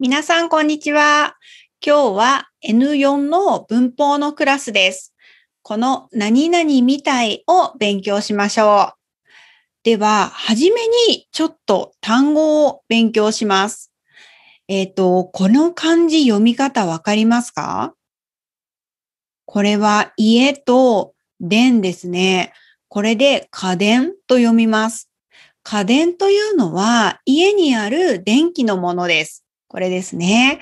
皆さん、こんにちは。今日は N4 の文法のクラスです。この何々みたいを勉強しましょう。では、はじめにちょっと単語を勉強します。えっ、ー、と、この漢字読み方わかりますかこれは家と電ですね。これで家電と読みます。家電というのは家にある電気のものです。これですね。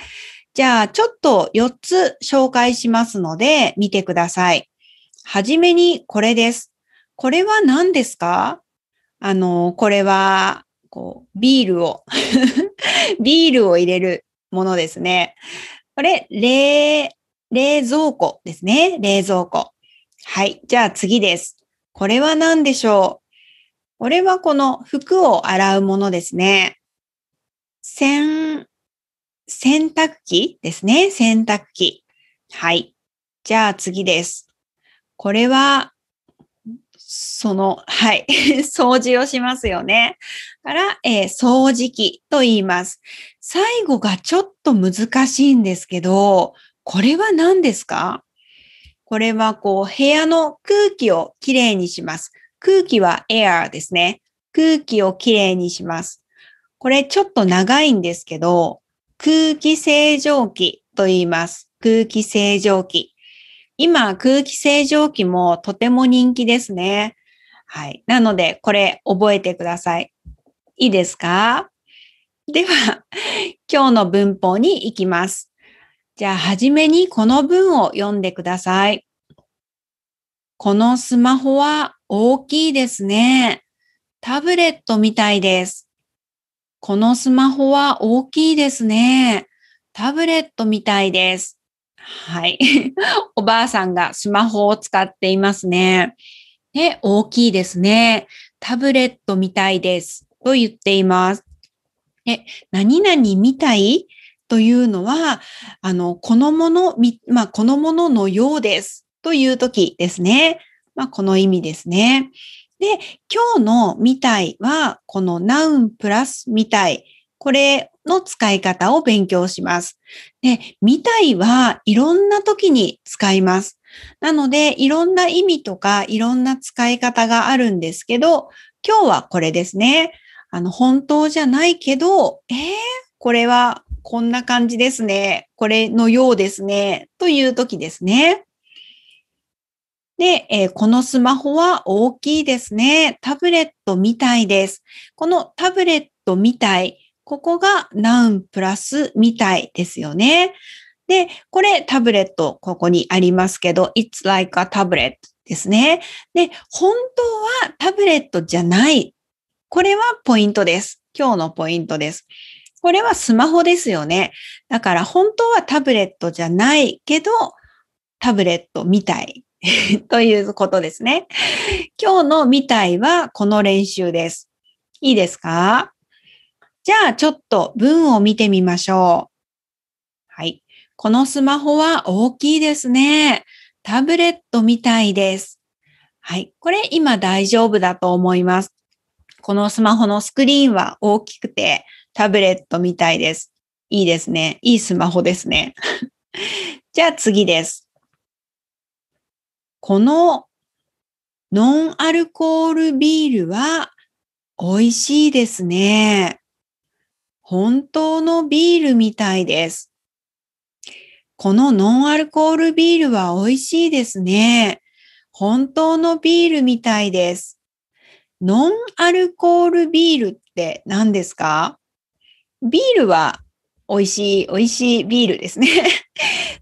じゃあ、ちょっと4つ紹介しますので、見てください。はじめにこれです。これは何ですかあの、これは、こう、ビールを ビールを入れるものですね。これ、冷、冷蔵庫ですね。冷蔵庫。はい。じゃあ次です。これは何でしょうこれはこの服を洗うものですね。洗、洗濯機ですね。洗濯機。はい。じゃあ次です。これは、その、はい、掃除をしますよね。から、えー、掃除機と言います。最後がちょっと難しいんですけど、これは何ですかこれはこう、部屋の空気をきれいにします。空気はエアーですね。空気をきれいにします。これちょっと長いんですけど、空気清浄機と言います。空気清浄機。今、空気清浄機もとても人気ですね。はい。なので、これ覚えてください。いいですかでは、今日の文法に行きます。じゃあ、はじめにこの文を読んでください。このスマホは大きいですね。タブレットみたいです。このスマホは大きいですね。タブレットみたいです。はい。おばあさんがスマホを使っていますね。で、大きいですね。タブレットみたいです。と言っています。え、何々みたいというのは、あの、このもの、まあ、このもののようです。という時ですね。まあ、この意味ですね。で、今日のみたいは、このナウンプラスみたい。これの使い方を勉強します。で、みたいはいろんな時に使います。なので、いろんな意味とかいろんな使い方があるんですけど、今日はこれですね。あの、本当じゃないけど、えー、これはこんな感じですね。これのようですね。という時ですね。で、えー、このスマホは大きいですね。タブレットみたいです。このタブレットみたい。ここがナウンプラスみたいですよね。で、これタブレット、ここにありますけど、it's like a tablet ですね。で、本当はタブレットじゃない。これはポイントです。今日のポイントです。これはスマホですよね。だから本当はタブレットじゃないけど、タブレットみたい ということですね。今日のみたいはこの練習です。いいですかじゃあちょっと文を見てみましょう。はい。このスマホは大きいですね。タブレットみたいです。はい。これ今大丈夫だと思います。このスマホのスクリーンは大きくてタブレットみたいです。いいですね。いいスマホですね。じゃあ次です。このノンアルコールビールは美味しいですね。本当のビールみたいです。このノンアルコールビールは美味しいですね。本当のビールみたいです。ノンアルコールビールって何ですかビールは美味しい、美味しいビールですね。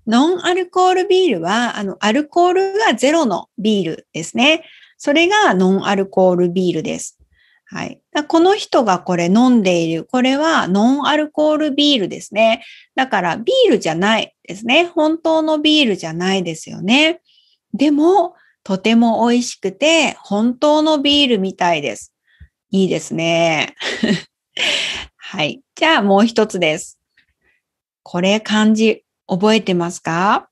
ノンアルコールビールは、あの、アルコールがゼロのビールですね。それがノンアルコールビールです。はい。この人がこれ飲んでいる。これはノンアルコールビールですね。だからビールじゃないですね。本当のビールじゃないですよね。でも、とても美味しくて、本当のビールみたいです。いいですね。はい。じゃあもう一つです。これ漢字覚えてますか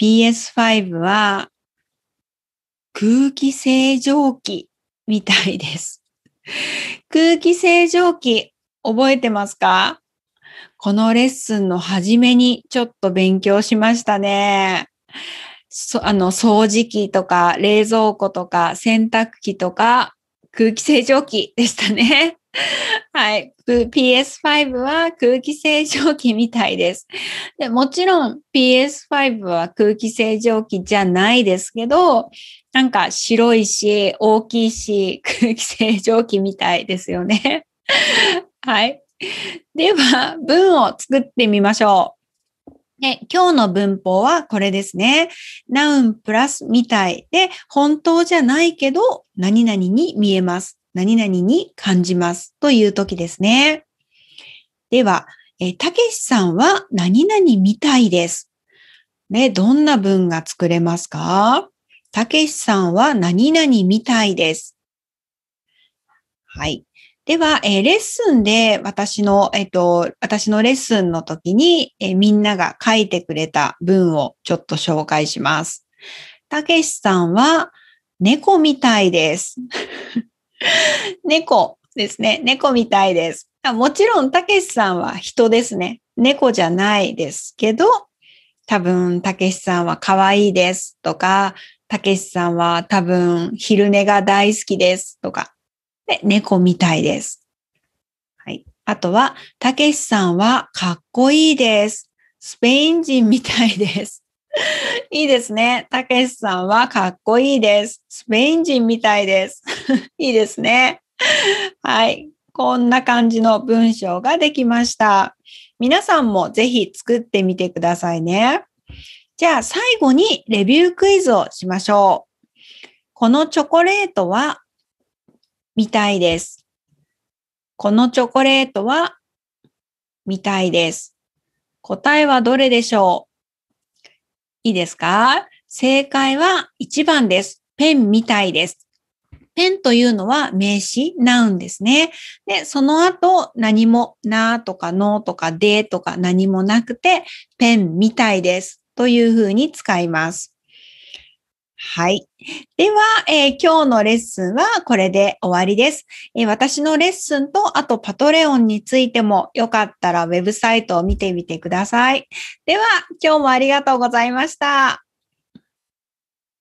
?PS5 は空気清浄機みたいです。空気清浄機覚えてますかこのレッスンの初めにちょっと勉強しましたね。そあの、掃除機とか、冷蔵庫とか、洗濯機とか、空気清浄機でしたね。はい。PS5 は空気清浄機みたいです。でもちろん PS5 は空気清浄機じゃないですけど、なんか白いし、大きいし、空気清浄機みたいですよね。はい。では、文を作ってみましょう。ね、今日の文法はこれですね。ナウンプラスみたいで、本当じゃないけど、何々に見えます。何々に感じますという時ですね。では、たけしさんは何々みたいです。ね、どんな文が作れますかたけしさんは何々みたいです。はい。では、えレッスンで私の、えっ、と、私のレッスンの時に、えみんなが書いてくれた文をちょっと紹介します。たけしさんは猫みたいです。猫ですね。猫みたいです。もちろん、たけしさんは人ですね。猫じゃないですけど、多分、たけしさんは可愛いですとか、たけしさんは多分、昼寝が大好きですとか、で猫みたいです。はい。あとは、たけしさんはかっこいいです。スペイン人みたいです。いいですね。たけしさんはかっこいいです。スペイン人みたいです。いいですね。はい。こんな感じの文章ができました。皆さんもぜひ作ってみてくださいね。じゃあ最後にレビュークイズをしましょう。このチョコレートは見たいです。このチョコレートは見たいです。答えはどれでしょういいですか正解は1番です。ペンみたいです。ペンというのは名詞、ナウンですね。で、その後、何も、なとかのとかでとか何もなくて、ペンみたいです。というふうに使います。はい。では、えー、今日のレッスンはこれで終わりです、えー、私のレッスンと、あとパトレオンについても、よかったらウェブサイトを見てみてください。では、今日もありがとうございました。